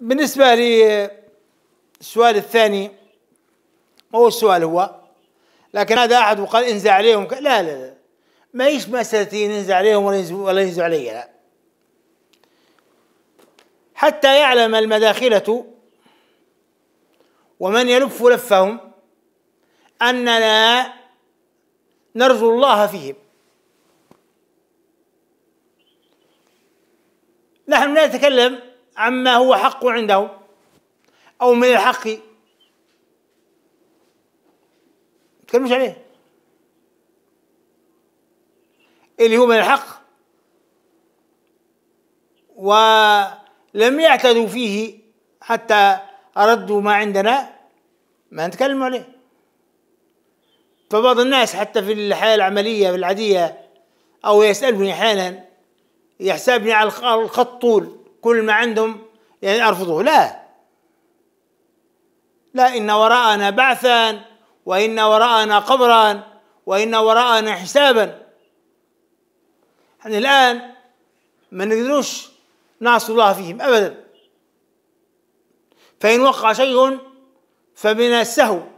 بالنسبة للسؤال الثاني ما هو السؤال هو لكن هذا أحد وقال انزع عليهم لا لا لا ما هيش مسألة انزع عليهم ولا ينزع علي لا حتى يعلم المداخلة ومن يلف لفهم أننا نرجو الله فيهم نحن لا نتكلم عما هو حق عنده أو من الحق تكلمش عليه اللي هو من الحق ولم يعتدوا فيه حتى ردوا ما عندنا ما نتكلم عليه فبعض الناس حتى في الحياة العملية العادية أو يسألني أحيانا يحسبني على الخط طول كل ما عندهم يعني أرفضوه لا لا إن وراءنا بعثا وإن وراءنا قبرا وإن وراءنا حسابا يعني الآن ما نقدروش نعصي الله فيهم أبدا فإن وقع شيء فمن السهو